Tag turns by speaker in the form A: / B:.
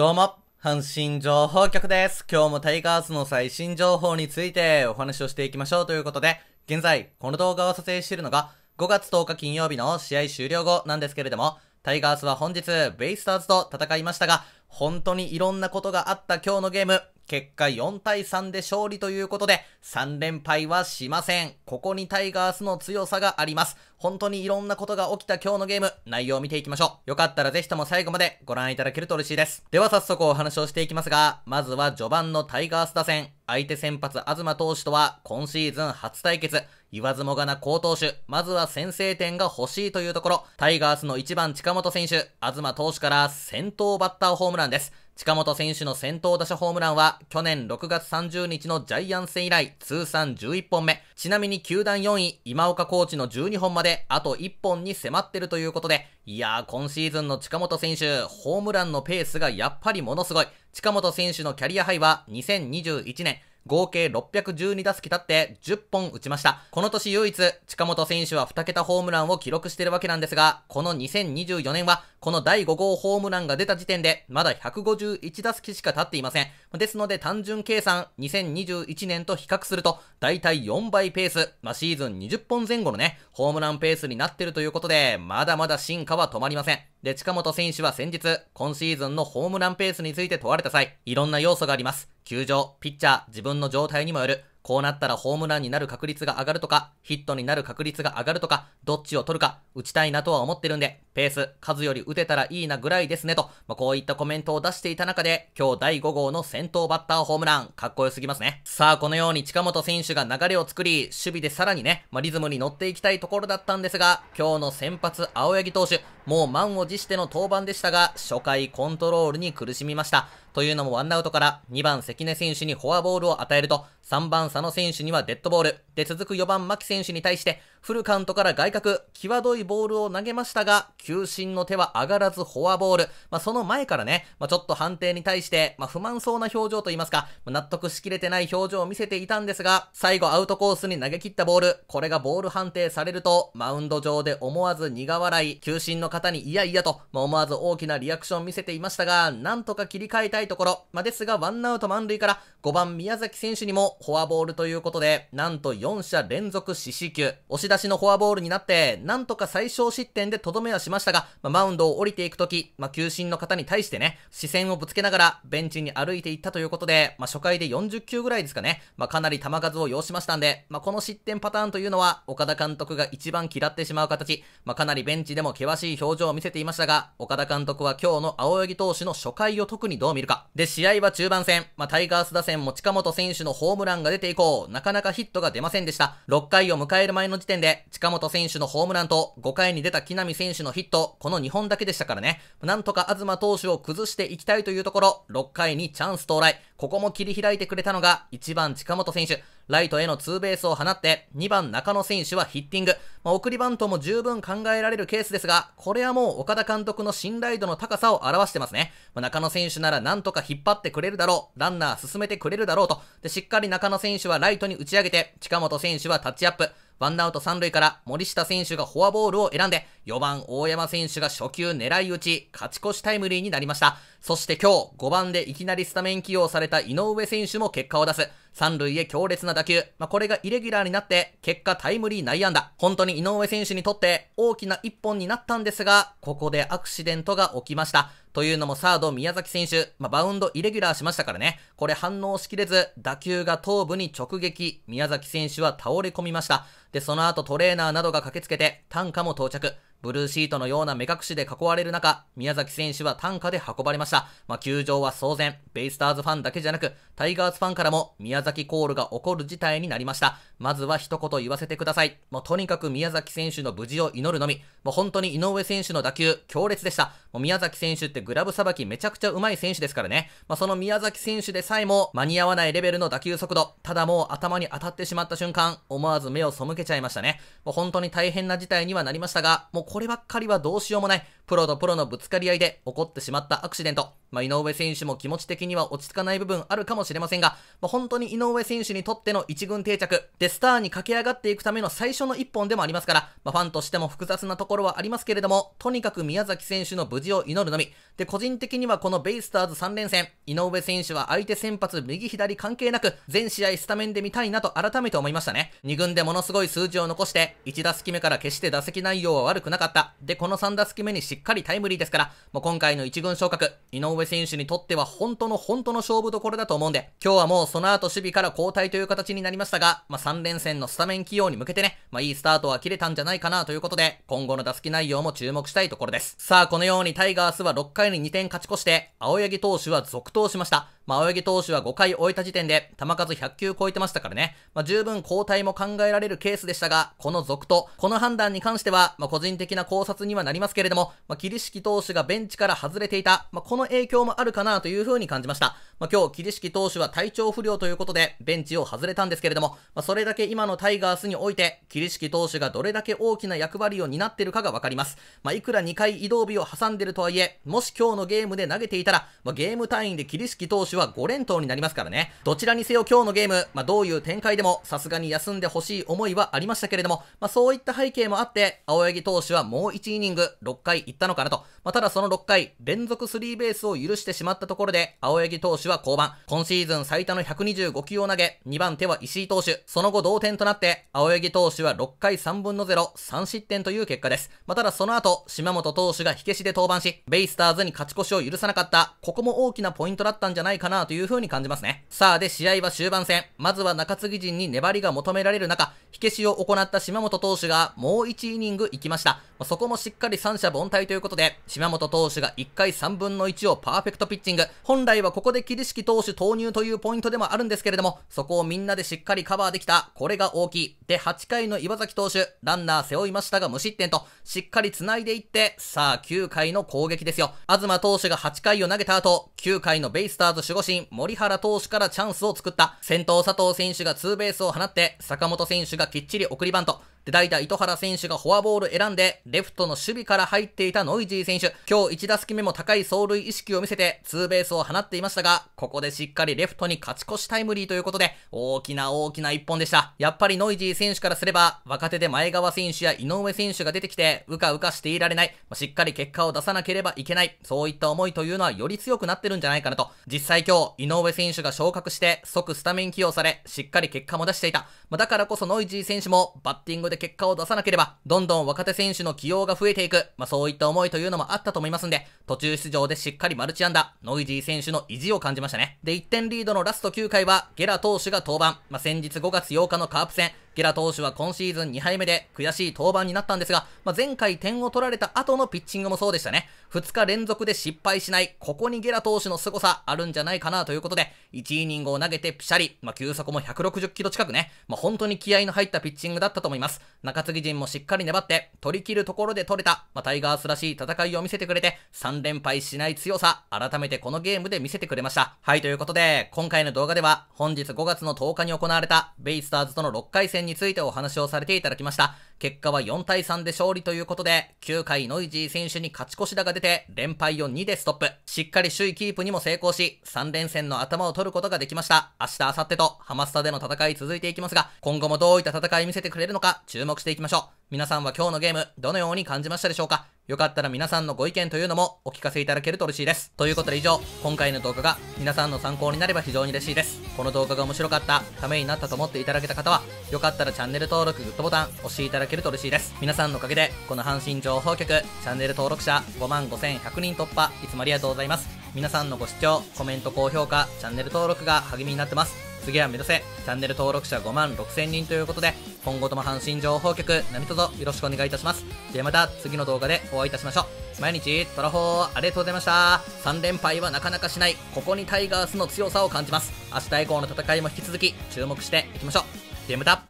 A: どうも、阪神情報局です。今日もタイガースの最新情報についてお話をしていきましょうということで、現在、この動画を撮影しているのが、5月10日金曜日の試合終了後なんですけれども、タイガースは本日、ベイスターズと戦いましたが、本当にいろんなことがあった今日のゲーム、結果4対3で勝利ということで、3連敗はしません。ここにタイガースの強さがあります。本当にいろんなことが起きた今日のゲーム、内容を見ていきましょう。よかったらぜひとも最後までご覧いただけると嬉しいです。では早速お話をしていきますが、まずは序盤のタイガース打線、相手先発東投手とは今シーズン初対決。言わずもがな好投手。まずは先制点が欲しいというところ。タイガースの1番近本選手、東投手から先頭バッターホームランです。近本選手の先頭打者ホームランは、去年6月30日のジャイアンツ戦以来、通算11本目。ちなみに球団4位、今岡コーチの12本まで、あと1本に迫ってるということで、いやー、今シーズンの近本選手、ホームランのペースがやっぱりものすごい。近本選手のキャリアハイは、2021年、合計612打席立って10本打ちました。この年唯一、近本選手は2桁ホームランを記録しているわけなんですが、この2024年はこの第5号ホームランが出た時点で、まだ151打席しか経っていません。ですので、単純計算、2021年と比較すると、だいたい4倍ペース、まあ、シーズン20本前後のね、ホームランペースになってるということで、まだまだ進化は止まりません。で、近本選手は先日、今シーズンのホームランペースについて問われた際、いろんな要素があります。球場、ピッチャー、自分の状態にもよる。こうなったらホームランになる確率が上がるとか、ヒットになる確率が上がるとか、どっちを取るか、打ちたいなとは思ってるんで、ペース、数より打てたらいいなぐらいですねと、まあ、こういったコメントを出していた中で、今日第5号の先頭バッターホームラン、かっこよすぎますね。さあ、このように近本選手が流れを作り、守備でさらにね、まあ、リズムに乗っていきたいところだったんですが、今日の先発、青柳投手、もう満を持しての登板でしたが、初回コントロールに苦しみました。というのもワンアウトから2番関根選手にフォアボールを与えると、3番佐野選手にはデッドボール。で、続く4番牧選手に対して、フルカウントから外角、際どいボールを投げましたが、球審の手は上がらずフォアボール。まあ、その前からね、まあ、ちょっと判定に対して、まあ、不満そうな表情といいますか、まあ、納得しきれてない表情を見せていたんですが、最後アウトコースに投げ切ったボール、これがボール判定されると、マウンド上で思わず苦笑い、球審の方にいやいやと、まあ、思わず大きなリアクションを見せていましたが、なんとか切り替えたいところ、まあ、ですが、ワンアウト満塁から5番宮崎選手にもフォアボールということで、なんと4者連続四死球。押し出しのフォアボールになって、なんとか最小失点でとどめはしましたが、まあ、マウンドを降りていくとき、まあ、球審の方に対してね、視線をぶつけながらベンチに歩いていったということで、まあ、初回で40球ぐらいですかね、まあ、かなり球数を要しましたんで、まあ、この失点パターンというのは、岡田監督が一番嫌ってしまう形、まあ、かなりベンチでも険しい表情を見せていましたが、岡田監督は今日の青柳投手の初回を特にどう見るかで、試合は中盤戦。まあ、タイガース打線も近本選手のホームランが出ていこう。なかなかヒットが出ませんでした。6回を迎える前の時点で、近本選手のホームランと、5回に出た木浪選手のヒット、この2本だけでしたからね。なんとか東投手を崩していきたいというところ、6回にチャンス到来。ここも切り開いてくれたのが、1番近本選手。ライトへのツーベースを放って、2番中野選手はヒッティング。まあ、送りバントも十分考えられるケースですが、これはもう岡田監督の信頼度の高さを表してますね。まあ、中野選手ならなんとか引っ張ってくれるだろう。ランナー進めてくれるだろうと。で、しっかり中野選手はライトに打ち上げて、近本選手はタッチアップ。ワンアウト三塁から森下選手がフォアボールを選んで、4番大山選手が初球狙い撃ち、勝ち越しタイムリーになりました。そして今日、5番でいきなりスタメン起用された井上選手も結果を出す。三塁へ強烈な打球。まあ、これがイレギュラーになって、結果タイムリー内安打。本当に井上選手にとって大きな一本になったんですが、ここでアクシデントが起きました。というのもサード宮崎選手、まあ、バウンドイレギュラーしましたからね。これ反応しきれず、打球が頭部に直撃。宮崎選手は倒れ込みました。で、その後トレーナーなどが駆けつけて、単価も到着。ブルーシートのような目隠しで囲われる中、宮崎選手は単価で運ばれました。まあ、球場は騒然。ベイスターズファンだけじゃなく、タイガースファンからも宮崎コールが起こる事態になりました。まずは一言言わせてください。もうとにかく宮崎選手の無事を祈るのみ。もう本当に井上選手の打球、強烈でした。もう宮崎選手ってグラブさばきめちゃくちゃ上手い選手ですからね。まあ、その宮崎選手でさえも間に合わないレベルの打球速度、ただもう頭に当たってしまった瞬間、思わず目を背けちゃいましたね。もう本当に大変な事態にはなりましたが、もうこればっかりはどうしようもない。プロとプロのぶつかり合いで起こってしまったアクシデント。まあ、井上選手も気持ち的には落ち着かない部分あるかもしれませんが、まあ、本当に井上選手にとっての一軍定着。で、スターに駆け上がっていくための最初の一本でもありますから、まあ、ファンとしても複雑なところはありますけれども、とにかく宮崎選手の無事を祈るのみ。で、個人的にはこのベイスターズ3連戦、井上選手は相手先発右左関係なく、全試合スタメンで見たいなと改めて思いましたね。2軍でものすごい数字を残して、1打席目から決して打席内容は悪くなかった。で、この3打席目にしっかりタイムリーですから、もう今回の一軍昇格、井上選手にとっては本当の本当の勝負どころだと思うんで、今日はもうその後守備から交代という形になりましたが、まあ、3連戦のスタメン起用に向けてね、まあ、いいスタートは切れたんじゃないかなということで、今後の打席内容も注目したいところです。さあ、このようにタイガースは6回に2点勝ち越して、青柳投手は続投しました。まあ、青柳投手は5回終えた時点で、球数100球超えてましたからね、まあ、十分交代も考えられるケースでしたが、この続投、この判断に関しては、まあ、個人的な考察にはなりますけれども、まあ、桐敷投手がベンチから外れていた、まあ、この影響もあるかなというふうに感じました。まあ、今日、桐敷投手は体調不良ということで、ベンチを外れたんですけれども、まあ、それだけ今のタイガースにおいて、桐敷投手がどれだけ大きな役割を担ってるかがわかります。まあ、いくら2回移動日を挟んでるとはいえ、もし今日のゲームで投げていたら、まあ、ゲーム単位で桐敷投手は5連投になりますからね。どちらにせよ今日のゲーム、まあ、どういう展開でも、さすがに休んでほしい思いはありましたけれども、まあ、そういった背景もあって、青柳投手はもう1イニング、6回行ったのかなと。まあ、ただその6回、連続スリーベースを許してしまったところで、青柳投手はは降板。今シーズン最多の125球を投げ、2番手は石井投手。その後同点となって、青柳投手は6回3分の0、3失点という結果です。まあ、ただその後、島本投手が火消しで登板し、ベイスターズに勝ち越しを許さなかった、ここも大きなポイントだったんじゃないかなという風に感じますね。さあ、で、試合は終盤戦。まずは中継ぎ陣に粘りが求められる中、火消しを行った島本投手がもう1イニング行きました。まあ、そこもしっかり三者凡退ということで、島本投手が1回3分の1をパーフェクトピッチング。本来はここで切りリシ投手投入というポイントでもあるんですけれども、そこをみんなでしっかりカバーできた、これが大きい。で、8回の岩崎投手、ランナー背負いましたが無失点と、しっかり繋いでいって、さあ、9回の攻撃ですよ。東投手が8回を投げた後、9回のベイスターズ守護神、森原投手からチャンスを作った。先頭佐藤選手がツーベースを放って、坂本選手がきっちり送りバント。で、代打糸原選手がフォアボール選んで、レフトの守備から入っていたノイジー選手。今日1打席目も高い走塁意識を見せて、ツーベースを放っていましたが、ここでしっかりレフトに勝ち越しタイムリーということで、大きな大きな一本でした。やっぱりノイジー選手からすれば、若手で前川選手や井上選手が出てきて、うかうかしていられない、しっかり結果を出さなければいけない、そういった思いというのはより強くなってるんじゃないかなと。実際今日、井上選手が昇格して、即スタメン起用され、しっかり結果も出していた。だからこそノイジー選手も、バッティングで結果を出さなければ、どんどん若手選手の起用が増えていく、まあ、そういった思いというのもあったと思いますんで、途中出場でしっかりマルチアンダー、ノイジー選手の意地を感じましたね。で、1点リードのラスト9回は、ゲラ投手が登板、まあ、先日5月8日のカープ戦、ゲラ投手は今シーズン2敗目で悔しい登板になったんですが、まあ、前回点を取られた後のピッチングもそうでしたね。2日連続で失敗しない、ここにゲラ投手の凄さあるんじゃないかなということで、1イニングを投げてピシャリ、まあ、球速も160キロ近くね、まあ、本当に気合の入ったピッチングだったと思います。中継ぎ陣もしっかり粘って、取り切るところで取れた、まあ、タイガースらしい戦いを見せてくれて、3連敗しない強さ、改めてこのゲームで見せてくれました。はい、ということで、今回の動画では、本日5月の10日に行われた、ベイスターズとの6回戦にについてお話をされていただきました。結果は4対3で勝利ということで、9回ノイジー選手に勝ち越し打が出て、連敗を2でストップ。しっかり首位キープにも成功し、3連戦の頭を取ることができました。明日、明後日と、ハマスタでの戦い続いていきますが、今後もどういった戦い見せてくれるのか、注目していきましょう。皆さんは今日のゲーム、どのように感じましたでしょうかよかったら皆さんのご意見というのもお聞かせいただけると嬉しいです。ということで以上、今回の動画が皆さんの参考になれば非常に嬉しいです。この動画が面白かった、ためになったと思っていただけた方は、よかったらチャンネル登録、グッドボタン、押していただけけると嬉しいです皆さんのおかげでこの阪神情報局チャンネル登録者5万5100人突破いつもありがとうございます皆さんのご視聴コメント高評価チャンネル登録が励みになってます次は目指せチャンネル登録者5万6000人ということで今後とも阪神情報局何卒よろしくお願いいたしますではまた次の動画でお会いいたしましょう毎日トラホーありがとうございました3連敗はなかなかしないここにタイガースの強さを感じます明日以降の戦いも引き続き注目していきましょうではまた